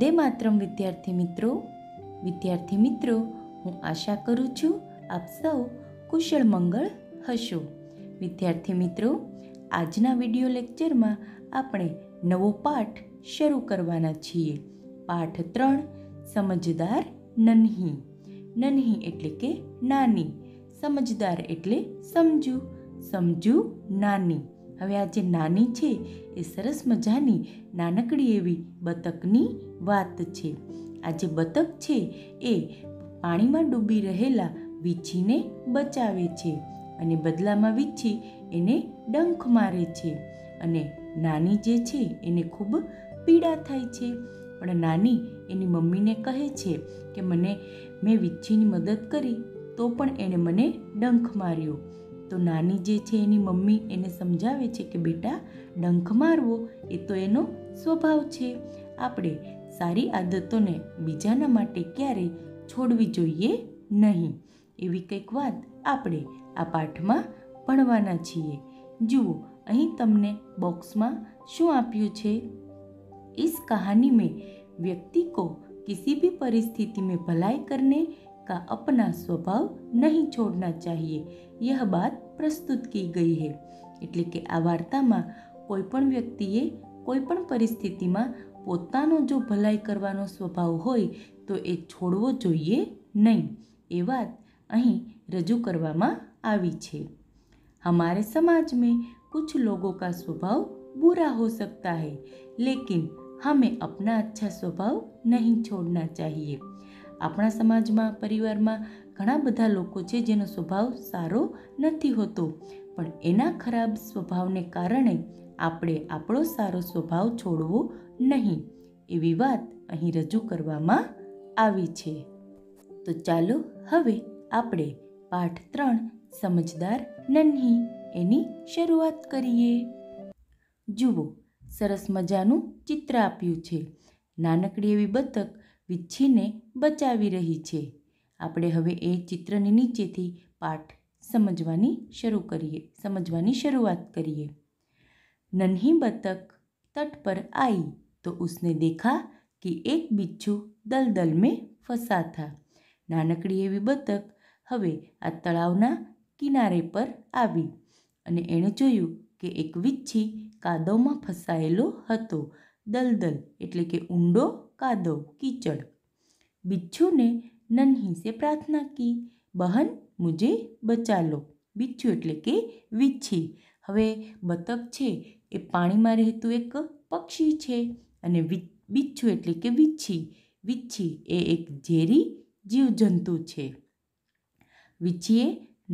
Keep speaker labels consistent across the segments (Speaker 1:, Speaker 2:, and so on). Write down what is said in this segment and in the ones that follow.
Speaker 1: વંદે માત્રમ વિદ્યાર્થી મિત્રો વિદ્યાર્થી મિત્રો હું આશા કરું છું આપ સૌ કુશળ મંગળ હશો વિદ્યાર્થી મિત્રો આજના વિડીયો લેક્ચરમાં આપણે નવો પાઠ શરૂ કરવાના છીએ પાઠ ત્રણ સમજદાર નન્હી નન્હી એટલે કે નાની સમજદાર એટલે સમજુ સમજુ નાની હવે આ જે નાની છે એ સરસ મજાની નાનકડી એવી બતકની વાત છે આ જે બતક છે એ પાણીમાં ડૂબી રહેલા વીછીને બચાવે છે અને બદલામાં વીછી એને ડંખ મારે છે અને નાની જે છે એને ખૂબ પીડા થાય છે પણ નાની એની મમ્મીને કહે છે કે મને મેં વીછીની મદદ કરી તો પણ એણે મને ડંખ માર્યો તો નાની જે છે એની મમ્મી એને સમજાવે છે કે બેટા ડંખ મારવો એ તો એનો સ્વભાવ છે આપણે સારી આદતોને બીજાના માટે ક્યારે છોડવી જોઈએ નહીં એવી કંઈક વાત આપણે આ પાઠમાં ભણવાના છીએ જુઓ અહીં તમને બોક્સમાં શું આપ્યું છે ઇસ કહાની મેં વ્યક્તિ કો કિસી ભી પરિસ્થિતિ મેં ભલાઈ કરને का अपना स्वभाव નહીં છોડના ચાહીએ યહ બાત પ્રસ્તુત કી ગઈ હે એટલે કે આ વાર્તામાં કોઈ પણ વ્યક્તિએ કોઈ પણ પરિસ્થિતિમાં પોતાનો જો ભલાઈ કરવાનો સ્વભાવ હોય તો એ છોડવો જોઈએ નહીં એ વાત અહીં રજૂ કરવામાં આવી છે हमारे समाज में कुछ लोगों का स्वभाव बुरा हो सकता है लेकिन हमें अपना अच्छा स्वभाव नहीं छोड़ना चाहिए આપણા સમાજમાં પરિવારમાં ઘણા બધા લોકો છે જેનો સ્વભાવ સારો નથી હોતો પણ એના ખરાબ સ્વભાવને કારણે આપણે આપણો સારો સ્વભાવ છોડવો નહીં એવી વાત અહીં રજૂ કરવામાં આવી છે તો ચાલો હવે આપણે પાઠ ત્રણ સમજદાર નન્હી એની શરૂઆત કરીએ જુઓ સરસ મજાનું ચિત્ર આપ્યું છે નાનકડી એવી બતક વિચ્છીને બચાવી રહી છે આપણે હવે એ ચિત્રની નીચેથી પાઠ સમજવાની શરૂ કરીએ સમજવાની શરૂઆત કરીએ નન્હી બતક તટ પર આવી તો ઉસને દેખા કે એક બિચ્છુ દલદલ મેં ફસા થા નાનકડી એવી બતક હવે આ તળાવના કિનારે પર આવી અને એણે જોયું કે એક વિચ્છી કાદવમાં ફસાયેલો હતો દલદલ એટલે કે ઊંડો કાદવ કીચડ बिच्छू ने नन्ही से प्रार्थना की બહન મુજે બચા લો બિચ્છુ એટલે કે વિચ્છી હવે બતક છે એ પાણીમાં રહેતું એક પક્ષી છે અને બિચ્છુ એટલે કે વિચ્છી વિચ્છી એ એક ઝેરી જીવજંતુ છે વિચ્છીએ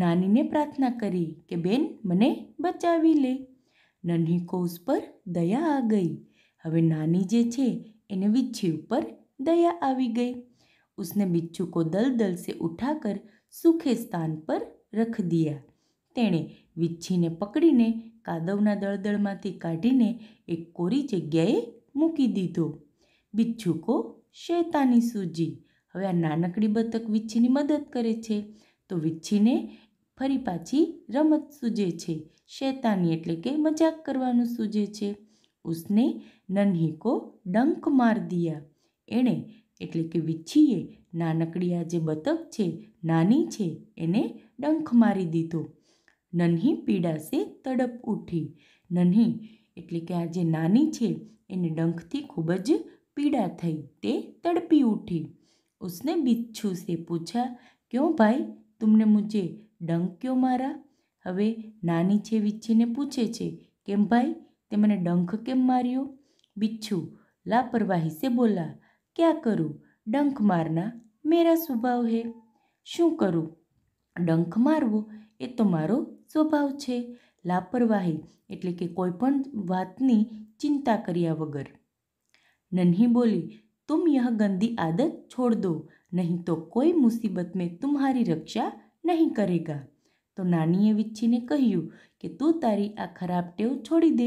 Speaker 1: નાનીને પ્રાર્થના કરી કે બેન મને બચાવી લે નન્હી કોસ પર દયા આ ગઈ હવે નાની જે છે એને बिच्छू ઉપર દયા આવી ગઈ ઉસને बिच्छू को दलदल से उठाकर સૂખે સ્થાન પર રખ દિયા તેણે વિચ્છીને પકડીને કાદવના દળદળમાંથી કાઢીને એક કોરી જગ્યાએ મૂકી દીધો બિચ્છુકો શેતાની સૂજી હવે આ નાનકડી બતક વિચ્છીની મદદ કરે છે તો વિચ્છીને ફરી પાછી રમત સૂજે છે શેતાની એટલે કે મજાક કરવાનું સૂજે છે उसने नन्ही કો ડંક માર દિયા એણે એટલે કે વિચ્છીએ નાનકડી આ જે બતક છે નાની છે એને ડંખ મારી દીધો નન્હી પીડાસે તડપ ઉઠી નન્હી એટલે કે આ જે નાની છે એને ડંખથી ખૂબ જ પીડા થઈ તે તડપી ઉઠી ઉસને બિચ્છુ સે પૂછા ક્યો ભાઈ તુમને મુજે ડંખ ક્યો મારા હવે નાની છે વિચ્છીને પૂછે છે કેમ ભાઈ તે મને ડંખ કેમ માર્યો બિચ્છુ લાપરવાહી સે બોલા ક્યાં કરું ડંખ મારના મેરા સ્વભાવ હે શું કરું ડંખ મારવો એ તો મારો સ્વભાવ છે લાપરવાહી એટલે કે કોઈ પણ વાતની ચિંતા કર્યા વગર નન્હી બોલી તુમ યહ ગંદી આદત છોડ દો નહીં તો કોઈ મુસીબત મેં તુમ્હારી રક્ષા નહીં કરેગા તો નાનીએ વિચ્છીને કહ્યું કે તું તારી આ ખરાબ ટેવ છોડી દે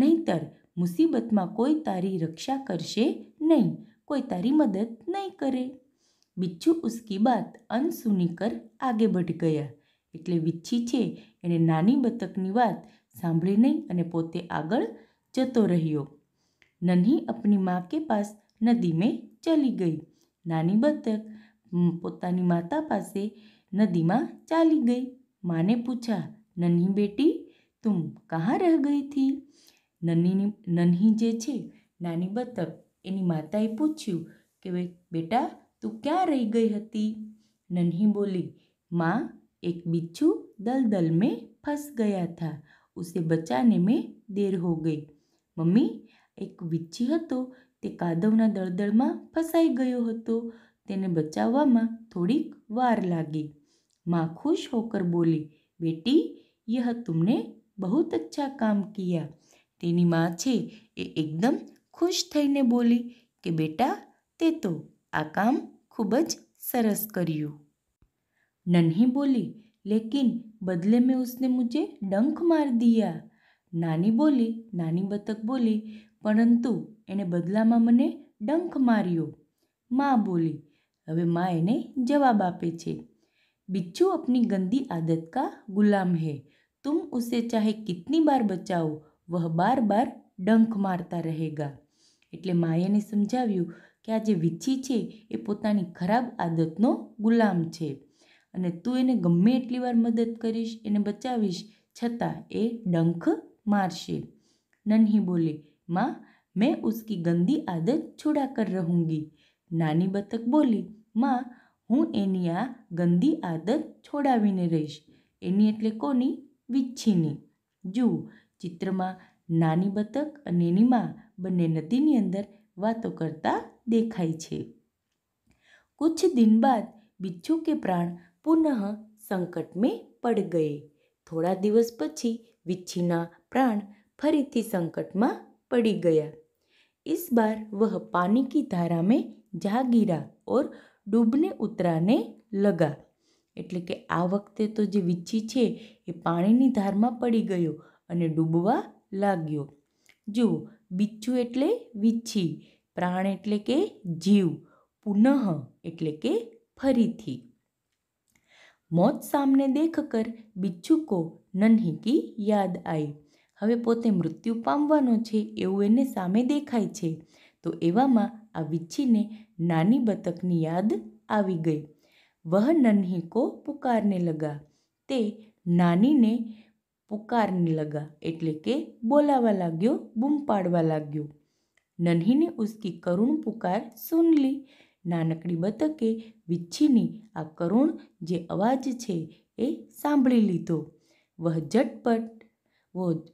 Speaker 1: નહીંતર મુસીબતમાં કોઈ તારી રક્ષા કરશે નહીં કોઈ તારી મદદ નહીં કરે બિચ્છુ ઉસકી બાત અનસુનિકર આગે બઢ ગયા એટલે વિચ્છી છે એણે નાની બતકની વાત સાંભળી નહીં અને પોતે આગળ જતો રહ્યો નન્હી અપની મા કે પાસ નદી મેં ચલી ગઈ નાની બતક પોતાની માતા પાસે નદીમાં ચાલી ગઈ માને પૂછ્યા નન્હી બેટી તું કહાં રહ ગઈ થી નન્હીની નન્હી જે છે નાની બતક એની માતાએ પૂછ્યું કે બેટા તું ક્યાં રહી ગઈ હતી નન્હી બોલી માં એક બિચ્છુ દલદલ મેં ફસ ગયા થા ઉસે બચાને મેં દેર હો ગઈ મમ્મી એક વિચ્છી હતો તે કાદવના દળદળમાં ફસાઈ ગયો હતો તેને બચાવવામાં થોડીક વાર લાગી માં ખુશ હોકર બોલી બેટી યહ तुमने बहुत અચ્છા કામ કિયા તેની માં છે એ એકદમ ખુશ થઈને બોલી કે બેટા તે તો આ કામ ખૂબ જ સરસ કર્યું નન્હી બોલી લેકિન બદલે મેં ઉસને મુજે ડંખ માર દિયા નાની બોલી નાની બતક બોલી પરંતુ એણે બદલામાં મને ડંખ માર્યો મા બોલી હવે મા એને જવાબ આપે છે બિચ્છુ અપની ગંદી આદત કા ગુલામ હૈ तुम ઉસે ચાહે कितनी બાર બચાવો વહ બાર બાર ડંખ મારતા રહેગા એટલે માયાને સમજાવ્યું કે આ જે વિચ્છી છે એ પોતાની ખરાબ આદતનો ગુલામ છે અને તું એને ગમે એટલી વાર મદદ કરીશ એને બચાવીશ છતાં એ ડંખ મારશે નન્હી બોલી માં મેં ઉસકી ગંદી આદત છોડા કર રહૂંગી નાની બતક બોલી માં હું એની આ ગંદી આદત છોડાવીને રહીશ એની એટલે કોની વિચ્છીની જુઓ ચિત્રમાં નાની બતક અને એની માં બંને નદીની અંદર વાતો કરતા દેખાય છે કુછ દિન બાદ બિચ્છુ કે પ્રાણ પુનઃ સંકટ મેં પડ ગયે થોડા દિવસ પછી વિચ્છીના પ્રાણ ફરીથી સંકટમાં પડી ગયા इस बार वह पानी की धारा में जा गिरा और डूबने उतराने लगा એટલે કે આ વખતે તો જે વિચ્છી છે એ પાણીની ધારમાં પડી ગયો અને ડૂબવા લાગ્યો જુઓ બિચ્છુ એટલે વિચ્છી પ્રાણ એટલે કે જીવ પુનઃ એટલે કે ફરીથી મોત સામને દેખ કર બિચ્છુ કો નન્હીકી યાદ આવી હવે પોતે મૃત્યુ પામવાનો છે એવું એને સામે દેખાય છે તો એવામાં આ વિચ્છીને નાની બતકની યાદ આવી ગઈ वह नन्ही को पुकारने लगा તે નાનીને પુકારને લગા એટલે કે બોલાવા લાગ્યો બૂમ પાડવા લાગ્યો નન્હીને ઉસકી કરુણ પુકાર સુન લી નાનકડી બતકે વિચ્છીની આ કરુણ જે અવાજ છે એ સાંભળી લીધો વહ ઝટપટ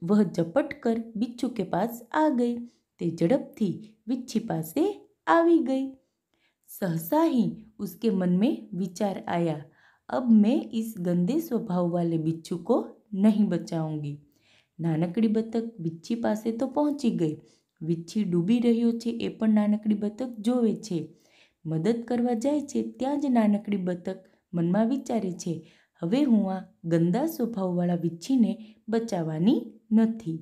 Speaker 1: વહ ઝપટ કર બિચ્છુ કે પાસ આ ગઈ તે ઝડપથી વિચ્છી પાસે આવી ગઈ सहसा ही उसके मन में विचार आया अब मैं इस गंदे स्वभाव वाले बिच्छू को नहीं बचाऊंगी નાનકડી બતક વિચ્છી પાસે તો પહોંચી ગઈ વિચ્છી ડૂબી રહ્યો છે એ પણ નાનકડી બતક જોવે છે મદદ કરવા જાય છે ત્યાં જ નાનકડી બતક મનમાં વિચારે છે હવે હું આ ગંદા સ્વભાવવાળા વિચ્છીને બચાવવાની નથી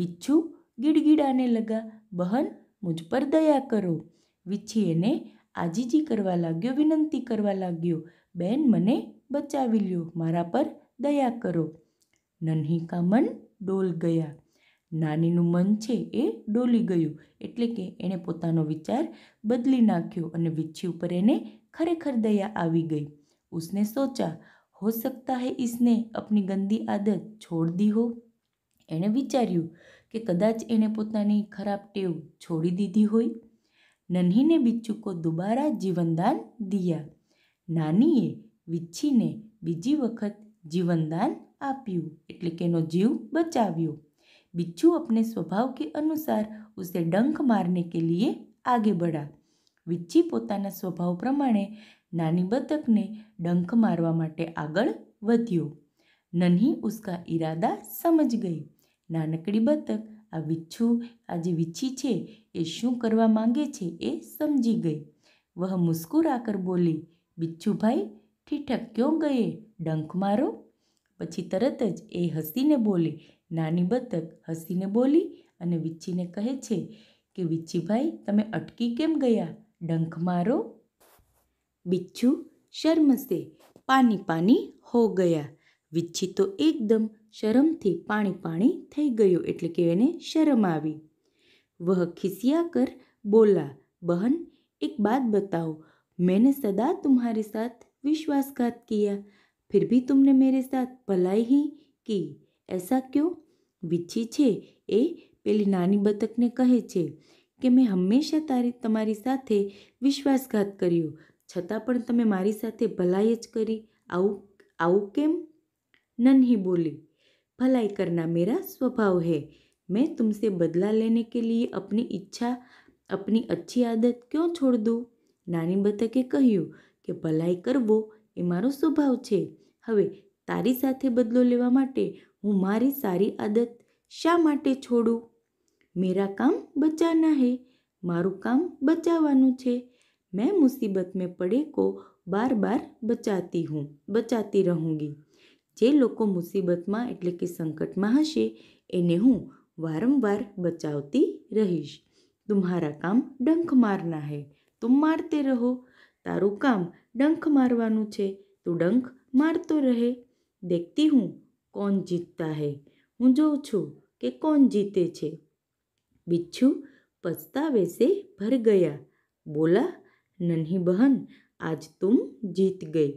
Speaker 1: વિચ્છુ ગીડગીડાને લગા બહન મુજ પર દયા કરો વિચ્છી એને આજીજી કરવા લાગ્યો વિનંતી કરવા લાગ્યો બેન મને બચાવી લ્યો મારા પર દયા કરો નન્હી મન ડોલ ગયા નાનીનું મન છે એ ડોલી ગયું એટલે કે એણે પોતાનો વિચાર બદલી નાખ્યો અને વિચ્છી ઉપર એને ખરેખર દયા આવી ગઈ ઉસને સોચા હો સકતા હૈ ઇસને અપની ગંદી આદત છોડ દી હો એણે વિચાર્યું કે કદાચ એણે પોતાની ખરાબ ટેવ છોડી દીધી હોય નન્હીને ने बिच्छू જીવનદાન દિયા નાનીએ વિચ્છીને બીજી વખત જીવનદાન આપ્યું એટલે કે એનો જીવ બચાવ્યો બિચ્છુ अपने સ્વભાવ કે અનુસાર ઉસે ડંખ મારને કે લીએ આગે બઢા વિચ્છી પોતાના સ્વભાવ પ્રમાણે નાની બતકને ડંખ મારવા માટે આગળ વધ્યો નન્હી ઉસકા ઈરાદા સમજ ગઈ નાનકડી બતક આ વિચ્છુ આ જે વિચ્છી છે એ શું કરવા માંગે છે એ સમજી ગઈ વહ મુસ્કુરાકર બોલી બિચ્છુભાઈ ઠીઠક ક્યો ગયે ડંખ મારો પછી તરત જ એ હસીને બોલી નાની બતક હસીને બોલી અને વિચ્છીને કહે છે કે વિચ્છીભાઈ તમે અટકી કેમ ગયા ડંખ મારો બિચ્છુ શર્મસે પાની પાની હો ગયા વિચ્છી તો એકદમ શરમથી પાણી પાણી થઈ ગયો એટલે કે એને શરમ આવી વહ ખિસિયા કર બોલા બહન એક બાત બતાઓ મેને સદા તુમ્હારે સાથ વિશ્વાસઘાત કિયા ફિર ભી તુમને મેરે સાથ ભલાઈ હી કી એસા ક્યો વિચ્છી છે એ પેલી નાની બતકને કહે છે કે મેં હંમેશા તારી તમારી સાથે વિશ્વાસઘાત કર્યો છતાં પણ તમે મારી સાથે ભલાઈ જ કરી આવું આવું કેમ नन्ही बोली भलाई करना मेरा स्वभाव है मैं तुमसे बदला लेने के लिए अपनी इच्छा अपनी अच्छी आदत क्यों छोड़ दूँ नानी बतके कहूँ कि भलाई करवो ये मारो स्वभाव है हमें तारी साथ बदलो लेवा हूँ मारी सारी आदत शाटे छोड़ू मेरा काम बचाना है मारु काम बचावा मैं मुसीबत में पड़े को बार बार बचाती हूँ बचाती रहूँगी જે લોકો મુસીબતમાં એટલે કે સંકટમાં હશે એને હું વારંવાર બચાવતી રહીશ તુમ્હારા કામ ડંખ મારના હે તું મારતે રહો તારું કામ ડંખ મારવાનું છે તું ડંખ મારતો રહે દેખતી હું કોણ જીતતા હે હું જોઉં છું કે કોણ જીતે છે બિચ્છુ પસ્તાવે સે ભર ગયા બોલા નન્હી બહન આજ તું જીત ગઈ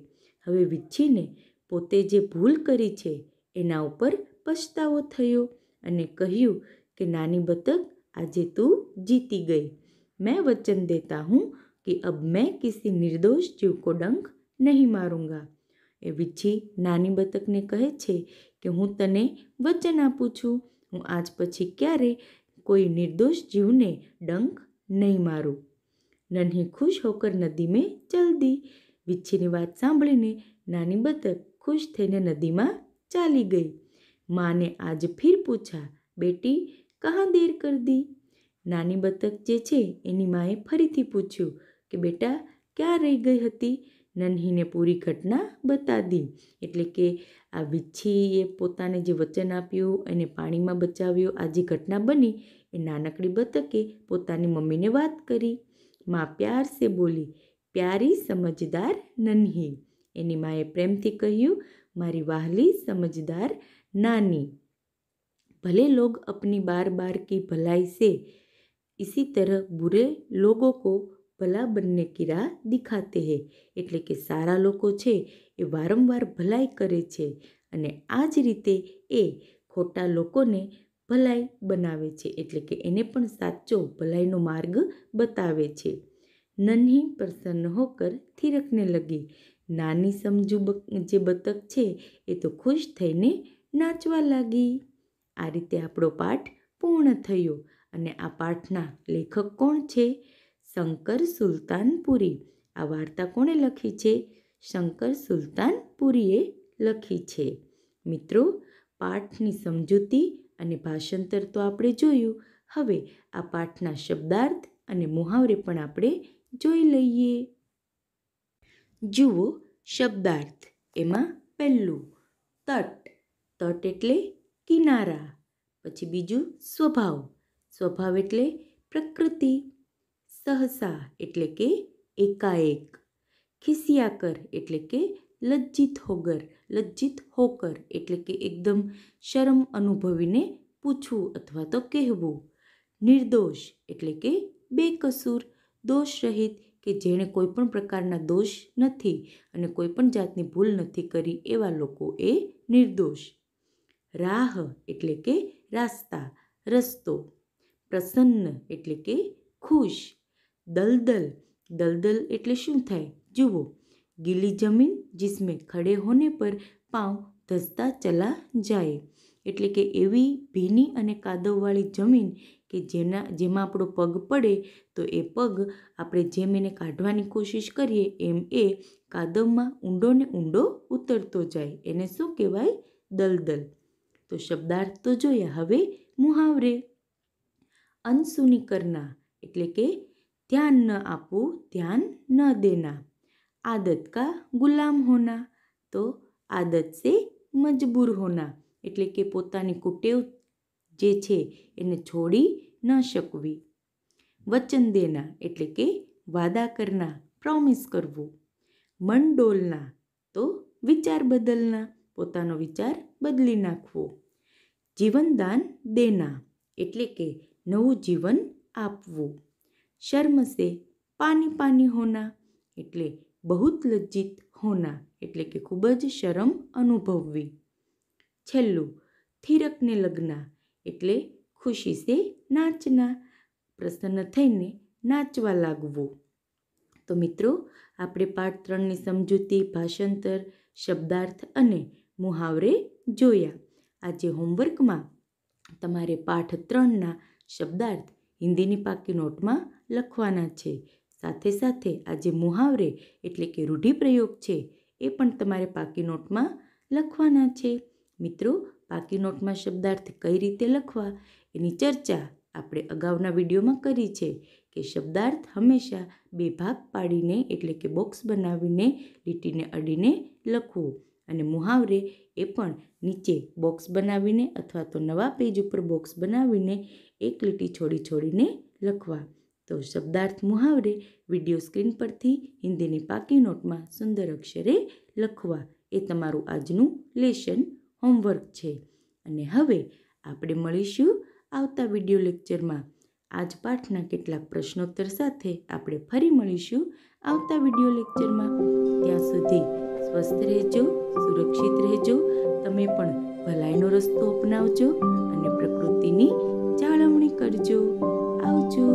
Speaker 1: હવે વિચ્છીને પોતે જે ભૂલ કરી છે એના ઉપર પછતાવો થયો અને કહ્યું કે નાની બતક આજે તું જીતી ગઈ મેં વચન દેતા હું કે અબ મેં કિસી નિર્દોષ જીવ કો ડંખ નહીં મારુંગા એ વિચ્છી નાની બતકને કહે છે કે હું તને વચન આપું છું હું આજ પછી ક્યારે કોઈ નિર્દોષ જીવને ડંખ નહીં મારું નન્હી ખુશ હોકર નદી મેં ચલ દી વિચ્છીની વાત સાંભળીને નાની બતક ખુશ થઈને નદીમાં ચાલી ગઈ માને આજ ફીર પૂછા બેટી કહા દેર કર દી નાની બતક જે છે એની માએ ફરીથી પૂછ્યું કે બેટા ક્યાં રહી ગઈ હતી નન્હીને પૂરી ઘટના બતા દી એટલે કે આ વિચ્છીએ પોતાને જે વચન આપ્યું એને પાણીમાં બચાવ્યું આ જે ઘટના બની એ નાનકડી બતકે પોતાની મમ્મીને વાત કરી માં પ્યાર સે બોલી પ્યારી સમજદાર નન્હી એની માએ પ્રેમથી કહ્યું મારી વાહલી સમજદાર નાની ભલે લોગ અપની બાર બાર કી ભલાઈ સે इसी तरह बुरे लोगों કો ભલા બંને કિરા દિખાતે હે એટલે કે સારા લોકો છે એ વારંવાર ભલાઈ કરે છે અને આ જ રીતે એ ખોટા લોકોને ભલાઈ બનાવે છે એટલે કે એને પણ સાચો ભલાઈનો માર્ગ બતાવે છે નન્હી પ્રસન્ન હોકર થિરકને લગી નાની સમજુ જે બતક છે એ તો ખુશ થઈને નાચવા લાગી આ રીતે આપણો પાઠ પૂર્ણ થયો અને આ પાઠના લેખક કોણ છે શંકર સુલતાનપુરી આ વાર્તા કોણે લખી છે શંકર સુલતાનપુરીએ લખી છે મિત્રો પાઠની સમજૂતી અને ભાષાંતર તો આપણે જોયું હવે આ પાઠના શબ્દાર્થ અને મુહાવરે પણ આપણે જોઈ લઈએ જુઓ શબ્દાર્થ એમાં પહેલું તટ તટ એટલે કિનારા પછી બીજું સ્વભાવ સ્વભાવ એટલે પ્રકૃતિ સહસા એટલે કે એકાએક ખિસિયાકર એટલે કે લજ્જિત હોગર લજ્જિત હોકર એટલે કે એકદમ શરમ અનુભવીને પૂછવું અથવા તો કહેવું નિર્દોષ એટલે કે બેકસૂર રહિત કે જેણે કોઈપણ પ્રકારના દોષ નથી અને કોઈપણ જાતની ભૂલ નથી કરી એવા લોકો એ નિર્દોષ રાહ એટલે કે રાસ્તા રસ્તો પ્રસન્ન એટલે કે ખુશ દલદલ દલદલ એટલે શું થાય જુઓ ગીલી જમીન જિસમે ખડે હોને પર પાંવ ધસતા ચલા જાય એટલે કે એવી ભીની અને કાદવવાળી જમીન કે જેના જેમાં આપણો પગ પડે તો એ પગ આપણે જેમ એને કાઢવાની કોશિશ કરીએ એમ એ કાદવમાં ઊંડો ને ઊંડો ઉતરતો જાય એને શું કહેવાય દલદલ તો શબ્દાર્થ તો જોયા હવે મુહાવરે અનસુની કરના એટલે કે ધ્યાન ન આપવું ધ્યાન ન દેના આદત કા ગુલામ હોના તો આદત સે મજબૂર હોના એટલે કે પોતાની કુટેવ જે છે એને છોડી ન શકવી વચન દેના એટલે કે વાદા કરના પ્રોમિસ કરવું મન ડોલના તો વિચાર બદલના પોતાનો વિચાર બદલી નાખવો જીવનદાન દેના એટલે કે નવું જીવન આપવું શર્મ પાની પાની હોના એટલે બહુત લજ્જિત હોના એટલે કે ખૂબ જ શરમ અનુભવવી છેલ્લું થિરકને લગ્ના એટલે ખુશીથી નાચના પ્રસન્ન થઈને નાચવા લાગવું તો મિત્રો આપણે પાઠ ત્રણની સમજૂતી ભાષાંતર શબ્દાર્થ અને મુહાવરે જોયા આજે હોમવર્કમાં તમારે પાઠ ત્રણના શબ્દાર્થ હિન્દીની પાકી નોટમાં લખવાના છે સાથે સાથે આજે મુહાવરે એટલે કે રૂઢિપ્રયોગ છે એ પણ તમારે પાકી નોટમાં લખવાના છે મિત્રો બાકી નોટમાં શબ્દાર્થ કઈ રીતે લખવા એની ચર્ચા આપણે અગાઉના વિડીયોમાં કરી છે કે શબ્દાર્થ હંમેશા બે ભાગ પાડીને એટલે કે બોક્સ બનાવીને લીટીને અડીને લખવું અને મુહાવરે એ પણ નીચે બોક્સ બનાવીને અથવા તો નવા પેજ ઉપર બોક્સ બનાવીને એક લીટી છોડી છોડીને લખવા તો શબ્દાર્થ મુહાવરે વિડીયો સ્ક્રીન પરથી હિન્દીની પાકી નોટમાં સુંદર અક્ષરે લખવા એ તમારું આજનું લેશન હોમવર્ક છે અને હવે આપણે મળીશું આવતા વિડીયો લેક્ચરમાં આજ પાઠના કેટલાક પ્રશ્નોત્તર સાથે આપણે ફરી મળીશું આવતા વિડીયો લેક્ચરમાં ત્યાં સુધી સ્વસ્થ રહેજો સુરક્ષિત રહેજો તમે પણ ભલાઈનો રસ્તો અપનાવજો અને પ્રકૃતિની જાળવણી કરજો આવજો